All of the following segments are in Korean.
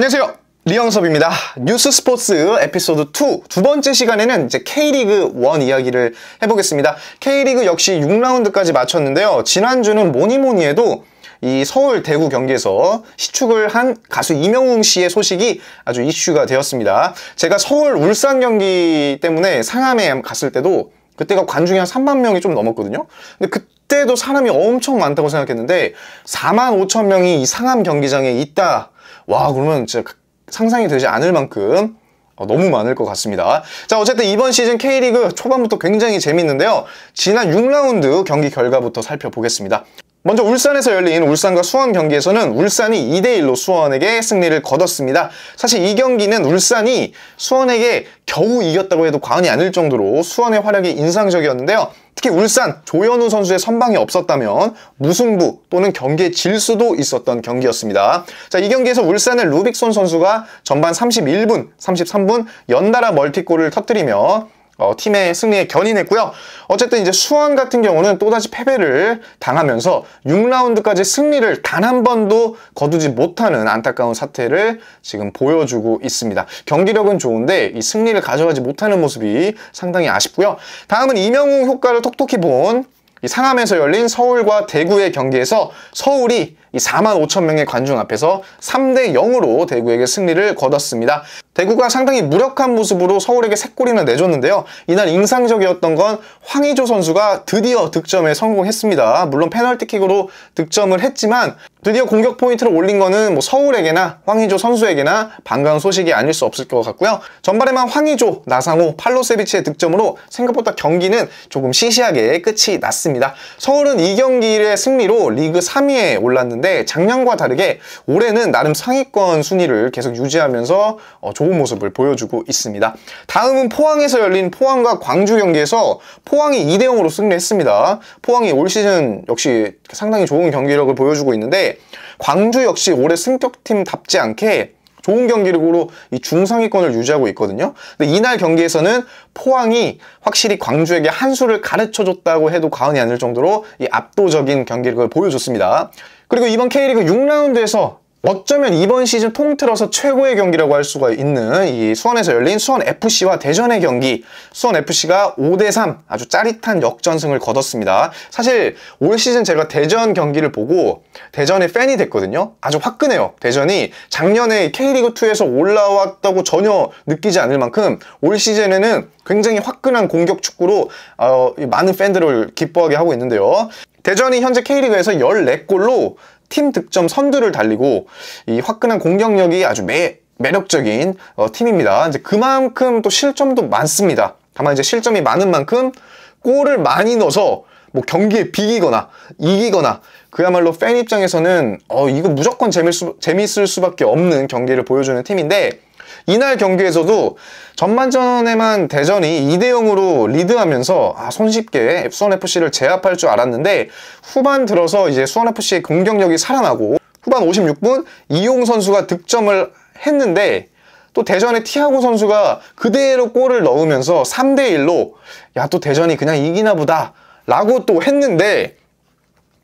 안녕하세요. 리영섭입니다. 뉴스 스포츠 에피소드 2 두 번째 시간에는 이제 K리그 1 이야기를 해보겠습니다. K리그 역시 6라운드까지 마쳤는데요. 지난주는 뭐니 뭐니 해도 이 서울 대구 경기에서 시축을 한 가수 이명웅 씨의 소식이 아주 이슈가 되었습니다. 제가 서울 울산 경기 때문에 상암에 갔을 때도 그때가 관중이 한 3만 명이 좀 넘었거든요. 근데 그때도 사람이 엄청 많다고 생각했는데 4만 5천 명이 이 상암 경기장에 있다. 와 그러면 진짜 상상이 되지 않을 만큼 어, 너무 많을 것 같습니다. 자 어쨌든 이번 시즌 K리그 초반부터 굉장히 재밌는데요. 지난 6라운드 경기 결과부터 살펴보겠습니다. 먼저 울산에서 열린 울산과 수원 경기에서는 울산이 2대1로 수원에게 승리를 거뒀습니다. 사실 이 경기는 울산이 수원에게 겨우 이겼다고 해도 과언이 아닐 정도로 수원의 활약이 인상적이었는데요. 특히 울산 조현우 선수의 선방이 없었다면 무승부 또는 경기에 질 수도 있었던 경기였습니다. 자, 이 경기에서 울산의 루빅손 선수가 전반 31분, 33분 연달아 멀티골을 터뜨리며 어, 팀의 승리에 견인했고요. 어쨌든 이제 수원 같은 경우는 또다시 패배를 당하면서 6라운드까지 승리를 단 한 번도 거두지 못하는 안타까운 사태를 지금 보여주고 있습니다. 경기력은 좋은데 이 승리를 가져가지 못하는 모습이 상당히 아쉽고요. 다음은 이명웅 효과를 톡톡히 본 이 상암에서 열린 서울과 대구의 경기에서 서울이 이 4만 5천 명의 관중 앞에서 3대 0으로 대구에게 승리를 거뒀습니다. 대구가 상당히 무력한 모습으로 서울에게 세 골이나 내줬는데요. 이날 인상적이었던 건 황의조 선수가 드디어 득점에 성공했습니다. 물론 페널티킥으로 득점을 했지만 드디어 공격 포인트를 올린 거는 뭐 서울에게나 황의조 선수에게나 반가운 소식이 아닐 수 없을 것 같고요. 전반에만 황의조, 나상호, 팔로세비치의 득점으로 생각보다 경기는 조금 시시하게 끝이 났습니다. 서울은 이 경기의 승리로 리그 3위에 올랐는데 있었는데 작년과 다르게 올해는 나름 상위권 순위를 계속 유지하면서 어, 좋은 모습을 보여주고 있습니다. 다음은 포항에서 열린 포항과 광주 경기에서 포항이 2대 0으로 승리했습니다. 포항이 올 시즌 역시 상당히 좋은 경기력을 보여주고 있는데 광주 역시 올해 승격팀답지 않게 좋은 경기력으로 이 중상위권을 유지하고 있거든요. 근데 이날 경기에서는 포항이 확실히 광주에게 한 수를 가르쳐줬다고 해도 과언이 아닐 정도로 이 압도적인 경기력을 보여줬습니다. 그리고 이번 K리그 6라운드에서 어쩌면 이번 시즌 통틀어서 최고의 경기라고 할 수가 있는 이 수원에서 열린 수원FC와 대전의 경기 수원FC가 5대3 아주 짜릿한 역전승을 거뒀습니다 사실 올 시즌 제가 대전 경기를 보고 대전의 팬이 됐거든요 아주 화끈해요 대전이 작년에 K리그2에서 올라왔다고 전혀 느끼지 않을 만큼 올 시즌에는 굉장히 화끈한 공격 축구로 어, 많은 팬들을 기뻐하게 하고 있는데요 대전이 현재 K리그에서 14골로 팀 득점 선두를 달리고 이 화끈한 공격력이 아주 매, 매력적인 어, 팀입니다. 이제 그만큼 또 실점도 많습니다. 다만 이제 실점이 많은 만큼 골을 많이 넣어서 뭐 경기에 비기거나 이기거나 그야말로 팬 입장에서는 어, 이거 무조건 재밌수, 재밌을 수밖에 없는 경기를 보여주는 팀인데 이날 경기에서도 전반전에만 대전이 2대 0으로 리드하면서 아, 손쉽게 수원FC를 제압할 줄 알았는데 후반 들어서 이제 수원FC의 공격력이 살아나고 후반 56분 이용 선수가 득점을 했는데 또 대전의 티아고 선수가 그대로 골을 넣으면서 3대1로 야 또 대전이 그냥 이기나 보다 라고 또 했는데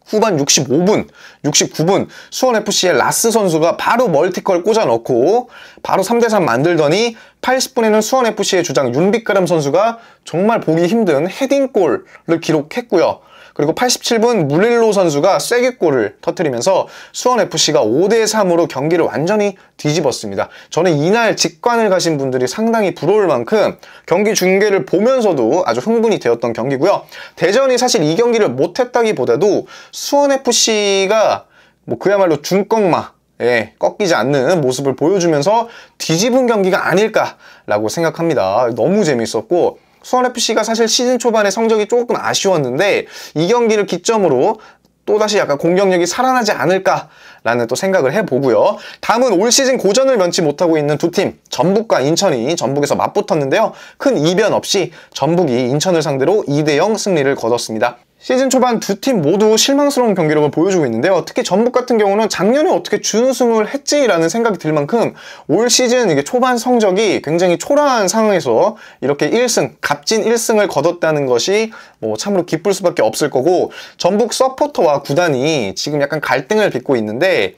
후반 65분, 69분 수원FC의 라스 선수가 바로 멀티컬 꽂아 넣고 바로 3대3 만들더니 80분에는 수원FC의 주장 윤빛가람 선수가 정말 보기 힘든 헤딩골을 기록했고요. 그리고 87분 물릴로 선수가 쐐기골을 터뜨리면서 수원FC가 5대3으로 경기를 완전히 뒤집었습니다. 저는 이날 직관을 가신 분들이 상당히 부러울 만큼 경기 중계를 보면서도 아주 흥분이 되었던 경기고요. 대전이 사실 이 경기를 못했다기보다도 수원FC가 뭐 그야말로 중꺾마 예, 꺾이지 않는 모습을 보여주면서 뒤집은 경기가 아닐까라고 생각합니다. 너무 재밌었고 수원FC가 사실 시즌 초반에 성적이 조금 아쉬웠는데 이 경기를 기점으로 또다시 약간 공격력이 살아나지 않을까라는 또 생각을 해보고요. 다음은 올 시즌 고전을 면치 못하고 있는 두 팀, 전북과 인천이 전북에서 맞붙었는데요. 큰 이변 없이 전북이 인천을 상대로 2대0 승리를 거뒀습니다. 시즌 초반 두 팀 모두 실망스러운 경기력을 보여주고 있는데요. 특히 전북 같은 경우는 작년에 어떻게 준우승을 했지라는 생각이 들 만큼 올 시즌 이게 초반 성적이 굉장히 초라한 상황에서 이렇게 1승, 값진 1승을 거뒀다는 것이 뭐 참으로 기쁠 수밖에 없을 거고 전북 서포터와 구단이 지금 약간 갈등을 빚고 있는데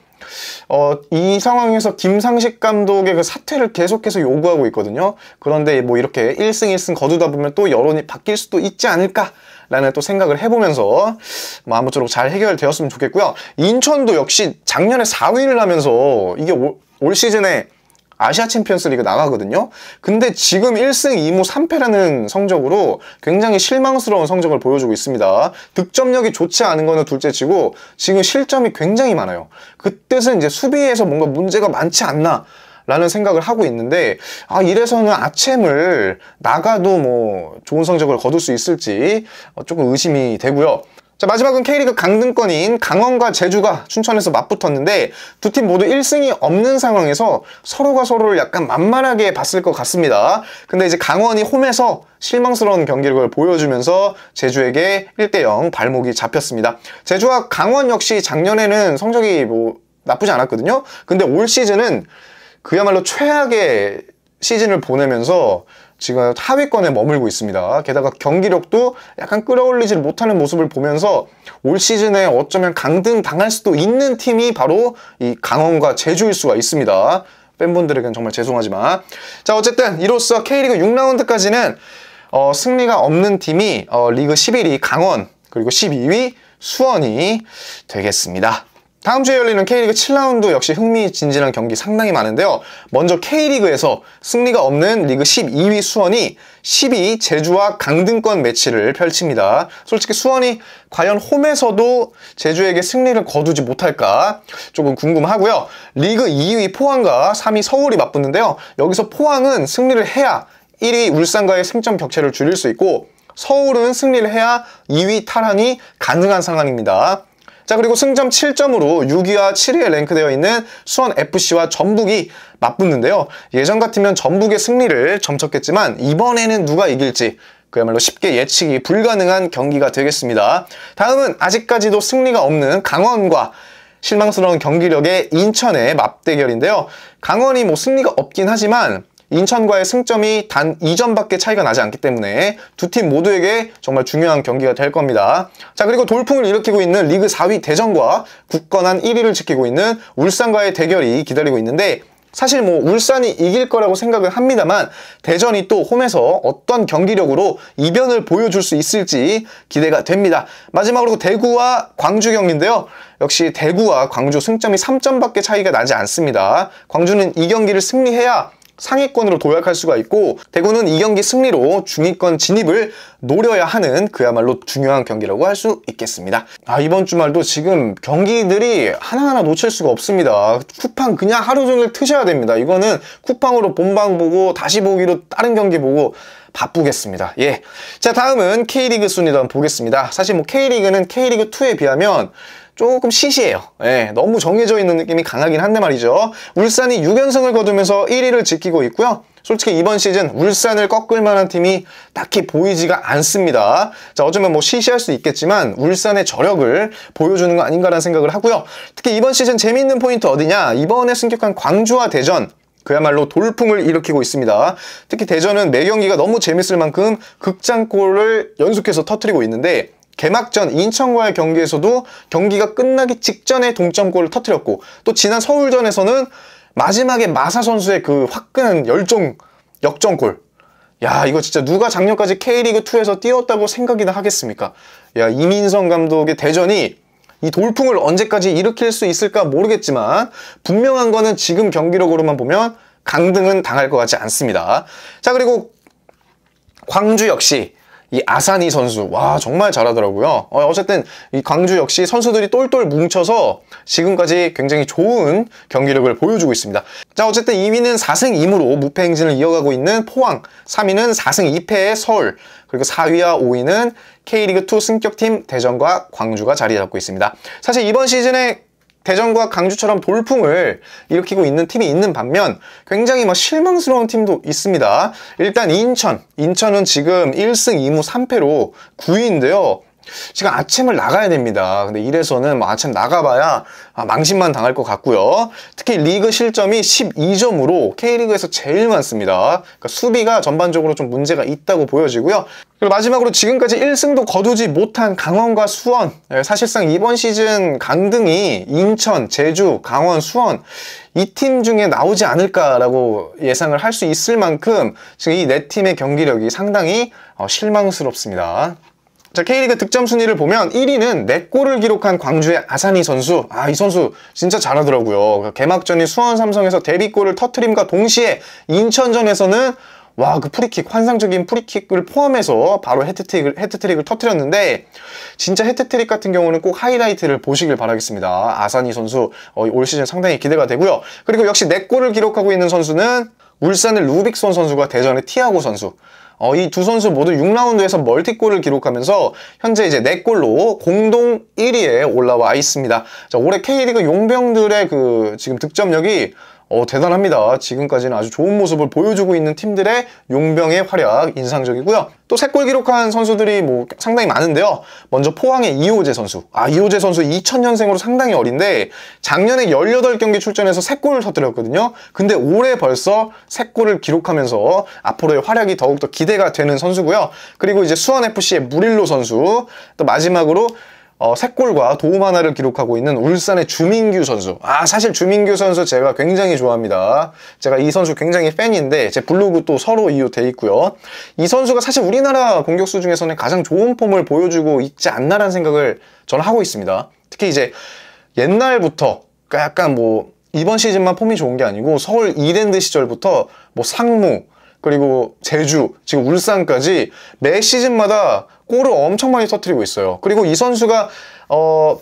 어, 이 상황에서 김상식 감독의 그 사퇴를 계속해서 요구하고 있거든요. 그런데 뭐 이렇게 1승 1승 거두다 보면 또 여론이 바뀔 수도 있지 않을까 라는 또 생각을 해보면서 뭐 아무쪼록 잘 해결되었으면 좋겠고요. 인천도 역시 작년에 4위를 하면서 이게 올, 올 시즌에 아시아 챔피언스 리그 나가거든요. 근데 지금 1승 2무 3패라는 성적으로 굉장히 실망스러운 성적을 보여주고 있습니다. 득점력이 좋지 않은 거는 둘째치고 지금 실점이 굉장히 많아요. 그 뜻은 이제 수비에서 뭔가 문제가 많지 않나 라는 생각을 하고 있는데 아 이래서는 아챔을 나가도 뭐 좋은 성적을 거둘 수 있을지 어, 조금 의심이 되고요. 자 마지막은 K리그 강등권인 강원과 제주가 춘천에서 맞붙었는데 두 팀 모두 1승이 없는 상황에서 서로가 서로를 약간 만만하게 봤을 것 같습니다. 근데 이제 강원이 홈에서 실망스러운 경기력을 보여주면서 제주에게 1대0 발목이 잡혔습니다. 제주와 강원 역시 작년에는 성적이 뭐 나쁘지 않았거든요. 근데 올 시즌은 그야말로 최악의 시즌을 보내면서 지금 하위권에 머물고 있습니다. 게다가 경기력도 약간 끌어올리지를 못하는 모습을 보면서 올 시즌에 어쩌면 강등 당할 수도 있는 팀이 바로 이 강원과 제주일 수가 있습니다. 팬분들에겐 정말 죄송하지만 자 어쨌든 이로써 K리그 6라운드까지는 어, 승리가 없는 팀이 어, 리그 11위 강원 그리고 12위 수원이 되겠습니다. 다음 주에 열리는 K리그 7라운드 역시 흥미진진한 경기 상당히 많은데요. 먼저 K리그에서 승리가 없는 리그 12위 수원이 12위 제주와 강등권 매치를 펼칩니다. 솔직히 수원이 과연 홈에서도 제주에게 승리를 거두지 못할까 조금 궁금하고요. 리그 2위 포항과 3위 서울이 맞붙는데요. 여기서 포항은 승리를 해야 1위 울산과의 승점 격차를 줄일 수 있고 서울은 승리를 해야 2위 탈환이 가능한 상황입니다. 자 그리고 승점 7점으로 6위와 7위에 랭크되어 있는 수원FC와 전북이 맞붙는데요. 예전 같으면 전북의 승리를 점쳤겠지만 이번에는 누가 이길지 그야말로 쉽게 예측이 불가능한 경기가 되겠습니다. 다음은 아직까지도 승리가 없는 강원과 실망스러운 경기력의 인천의 맞대결인데요. 강원이 뭐 승리가 없긴 하지만 인천과의 승점이 단 2점밖에 차이가 나지 않기 때문에 두 팀 모두에게 정말 중요한 경기가 될 겁니다. 자 그리고 돌풍을 일으키고 있는 리그 4위 대전과 굳건한 1위를 지키고 있는 울산과의 대결이 기다리고 있는데 사실 뭐 울산이 이길 거라고 생각을 합니다만 대전이 또 홈에서 어떤 경기력으로 이변을 보여줄 수 있을지 기대가 됩니다. 마지막으로 대구와 광주 경기인데요. 역시 대구와 광주 승점이 3점밖에 차이가 나지 않습니다. 광주는 이 경기를 승리해야 상위권으로 도약할 수가 있고 대구는 이 경기 승리로 중위권 진입을 노려야 하는 그야말로 중요한 경기라고 할 수 있겠습니다. 아 이번 주말도 지금 경기들이 하나하나 놓칠 수가 없습니다. 쿠팡 그냥 하루 종일 트셔야 됩니다. 이거는 쿠팡으로 본방 보고 다시 보기로 다른 경기 보고 바쁘겠습니다. 예. 자 다음은 K리그 순위도 한번 보겠습니다. 사실 뭐 K리그는 K리그2에 비하면 조금 시시해요. 예, 너무 정해져 있는 느낌이 강하긴 한데 말이죠. 울산이 6연승을 거두면서 1위를 지키고 있고요. 솔직히 이번 시즌 울산을 꺾을 만한 팀이 딱히 보이지가 않습니다. 자, 어쩌면 뭐 시시할 수 있겠지만 울산의 저력을 보여주는 거 아닌가라는 생각을 하고요. 특히 이번 시즌 재미있는 포인트 어디냐? 이번에 승격한 광주와 대전 그야말로 돌풍을 일으키고 있습니다. 특히 대전은 매 네 경기가 너무 재밌을 만큼 극장골을 연속해서 터트리고 있는데 개막전 인천과의 경기에서도 경기가 끝나기 직전에 동점골을 터뜨렸고 또 지난 서울전에서는 마지막에 마사 선수의 그 화끈한 열정 역전골 야 이거 진짜 누가 작년까지 K리그2에서 뛰었다고 생각이나 하겠습니까 야 이민성 감독의 대전이 이 돌풍을 언제까지 일으킬 수 있을까 모르겠지만 분명한 거는 지금 경기력으로만 보면 강등은 당할 것 같지 않습니다 자 그리고 광주 역시 이 아사니 선수 와 정말 잘하더라고요. 어, 어쨌든 이 광주 역시 선수들이 똘똘 뭉쳐서 지금까지 굉장히 좋은 경기력을 보여주고 있습니다. 자 어쨌든 2위는 4승 2무로 무패 행진을 이어가고 있는 포항, 3위는 4승 2패의 서울, 그리고 4위와 5위는 K리그2 승격팀 대전과 광주가 자리 잡고 있습니다. 사실 이번 시즌에 대전과 강주처럼 돌풍을 일으키고 있는 팀이 있는 반면 굉장히 막 뭐 실망스러운 팀도 있습니다. 일단 인천, 인천은 지금 1승 2무 3패로 9위인데요. 지금 아침을 나가야 됩니다. 근데 이래서는 뭐 아침 나가봐야 아, 망신만 당할 것 같고요. 특히 리그 실점이 12점으로 K리그에서 제일 많습니다. 그러니까 수비가 전반적으로 좀 문제가 있다고 보여지고요. 그리고 마지막으로 지금까지 1승도 거두지 못한 강원과 수원 예, 사실상 이번 시즌 강등이 인천, 제주, 강원, 수원 이 팀 중에 나오지 않을까라고 예상을 할 수 있을 만큼 지금 이 네 팀의 경기력이 상당히 어, 실망스럽습니다. 자, K리그 득점 순위를 보면 1위는 4골을 기록한 광주의 아산이 선수. 아, 이 선수 진짜 잘하더라고요. 그러니까 개막전인 수원 삼성에서 데뷔골을 터트림과 동시에 인천전에서는 와, 그 프리킥, 환상적인 프리킥을 포함해서 바로 헤트트릭을, 헤트트릭을 터트렸는데 진짜 헤트트릭 같은 경우는 꼭 하이라이트를 보시길 바라겠습니다. 아산이 선수 어, 올 시즌 상당히 기대가 되고요. 그리고 역시 4골을 기록하고 있는 선수는 울산의 루빅손 선수가 대전의 티아고 선수 어, 이 두 선수 모두 6라운드에서 멀티골을 기록하면서 현재 이제 4골로 공동 1위에 올라와 있습니다. 자, 올해 K리그 용병들의 그 지금 득점력이 어, 대단합니다. 지금까지는 아주 좋은 모습을 보여주고 있는 팀들의 용병의 활약 인상적이고요. 또 3골 기록한 선수들이 뭐 상당히 많은데요. 먼저 포항의 이호재 선수. 아, 이호재 선수 2000년생으로 상당히 어린데 작년에 18경기 출전해서 3골을 터뜨렸거든요. 근데 올해 벌써 3골을 기록하면서 앞으로의 활약이 더욱더 기대가 되는 선수고요. 그리고 이제 수원FC의 무릴로 선수. 또 마지막으로 어, 3골과 도움 하나를 기록하고 있는 울산의 주민규 선수 아 사실 주민규 선수 제가 굉장히 좋아합니다 제가 이 선수 굉장히 팬인데 제 블로그 또 서로 이웃돼 있고요 이 선수가 사실 우리나라 공격수 중에서는 가장 좋은 폼을 보여주고 있지 않나라는 생각을 저는 하고 있습니다 특히 이제 옛날부터 약간 뭐 이번 시즌만 폼이 좋은 게 아니고 서울 이랜드 시절부터 뭐 상무 그리고 제주, 지금 울산까지 매 네 시즌마다 골을 엄청 많이 터트리고 있어요. 그리고 이 선수가 어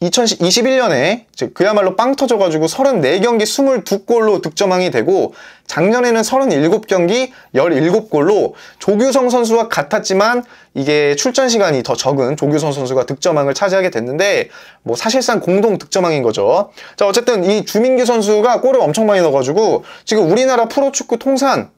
2021년에 즉 그야말로 빵 터져가지고 34경기 22골로 득점왕이 되고 작년에는 37경기 17골로 조규성 선수와 같았지만 이게 출전 시간이 더 적은 조규성 선수가 득점왕을 차지하게 됐는데 뭐 사실상 공동 득점왕인 거죠. 자 어쨌든 이 주민규 선수가 골을 엄청 많이 넣어가지고 지금 우리나라 프로축구 통산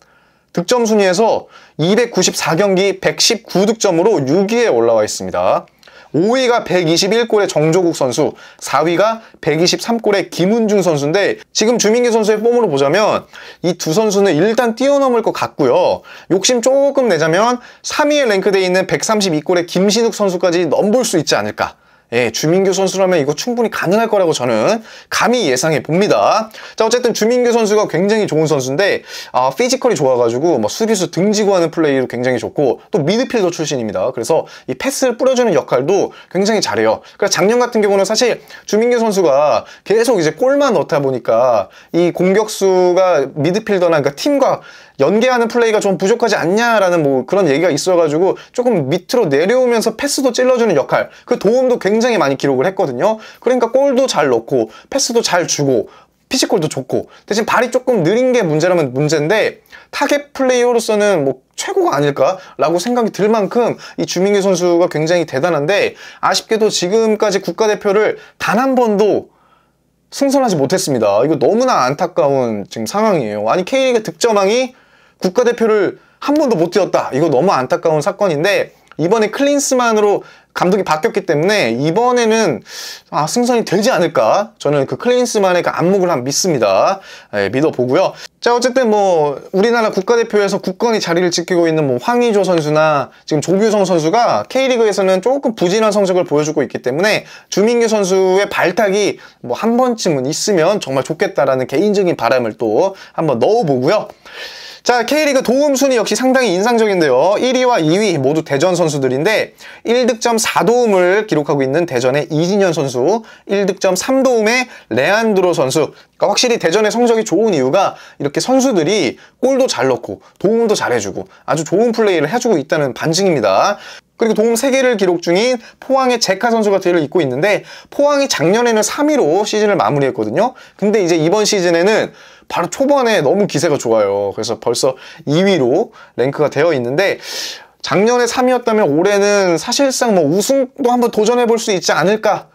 득점 순위에서 294경기 119득점으로 6위에 올라와 있습니다. 5위가 121골의 정조국 선수, 4위가 123골의 김은중 선수인데 지금 주민규 선수의 폼으로 보자면 이 두 선수는 일단 뛰어넘을 것 같고요. 욕심 조금 내자면 3위에 랭크돼 있는 132골의 김신욱 선수까지 넘볼 수 있지 않을까. 예, 주민규 선수라면 이거 충분히 가능할 거라고 저는 감히 예상해 봅니다. 자, 어쨌든 주민규 선수가 굉장히 좋은 선수인데 아, 피지컬이 좋아가지고 뭐 수비수 등지고 하는 플레이도 굉장히 좋고 또 미드필더 출신입니다. 그래서 이 패스를 뿌려주는 역할도 굉장히 잘해요. 그래서 작년 같은 경우는 사실 주민규 선수가 계속 이제 골만 넣다 보니까 이 공격수가 미드필더나 그러니까 팀과 연계하는 플레이가 좀 부족하지 않냐라는 뭐 그런 얘기가 있어가지고 조금 밑으로 내려오면서 패스도 찔러주는 역할 그 도움도 굉장히 많이 기록을 했거든요 그러니까 골도 잘 넣고 패스도 잘 주고 피지컬도 좋고 대신 발이 조금 느린 게 문제라면 문제인데 타겟 플레이어로서는 뭐 최고가 아닐까라고 생각이 들 만큼 이 주민규 선수가 굉장히 대단한데 아쉽게도 지금까지 국가대표를 단 한 번도 승선하지 못했습니다. 이거 너무나 안타까운 지금 상황이에요. 아니 K리그 득점왕이 국가대표를 한 번도 못 뛰었다. 이거 너무 안타까운 사건인데 이번에 클린스만으로 감독이 바뀌었기 때문에 이번에는 아, 승선이 되지 않을까 저는 그 클린스만의 그 안목을 한 믿습니다 예, 믿어보고요 자 어쨌든 뭐 우리나라 국가대표에서 굳건히 자리를 지키고 있는 뭐 황의조 선수나 지금 조규성 선수가 K리그에서는 조금 부진한 성적을 보여주고 있기 때문에 주민규 선수의 발탁이 뭐 한 번쯤은 있으면 정말 좋겠다라는 개인적인 바람을 또 한번 넣어보고요 자, K리그 도움 순위 역시 상당히 인상적인데요. 1위와 2위 모두 대전 선수들인데 1득점 4도움을 기록하고 있는 대전의 이진현 선수, 1득점 3도움의 레안드로 선수. 그러니까 확실히 대전의 성적이 좋은 이유가 이렇게 선수들이 골도 잘 넣고 도움도 잘 해주고 아주 좋은 플레이를 해주고 있다는 반증입니다. 그리고 도움 3개를 기록 중인 포항의 제카 선수가 뒤를 잇고 있는데 포항이 작년에는 3위로 시즌을 마무리했거든요. 근데 이제 이번 시즌에는 바로 초반에 너무 기세가 좋아요. 그래서 벌써 2위로 랭크가 되어 있는데 작년에 3위였다면 올해는 사실상 뭐 우승도 한번 도전해 볼 수 있지 않을까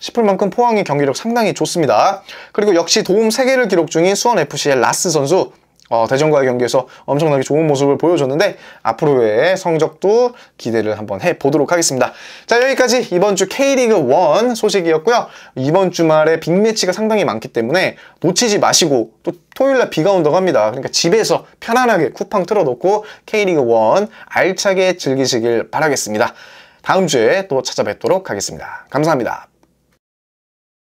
싶을 만큼 포항의 경기력 상당히 좋습니다. 그리고 역시 도움 3개를 기록 중인 수원FC의 라스 선수 어, 대전과의 경기에서 엄청나게 좋은 모습을 보여줬는데 앞으로의 성적도 기대를 한번 해보도록 하겠습니다. 자 여기까지 이번 주 K리그 1 소식이었고요. 이번 주말에 빅매치가 상당히 많기 때문에 놓치지 마시고 또 토요일날 비가 온다고 합니다. 그러니까 집에서 편안하게 쿠팡 틀어놓고 K리그 1 알차게 즐기시길 바라겠습니다. 다음 주에 또 찾아뵙도록 하겠습니다. 감사합니다.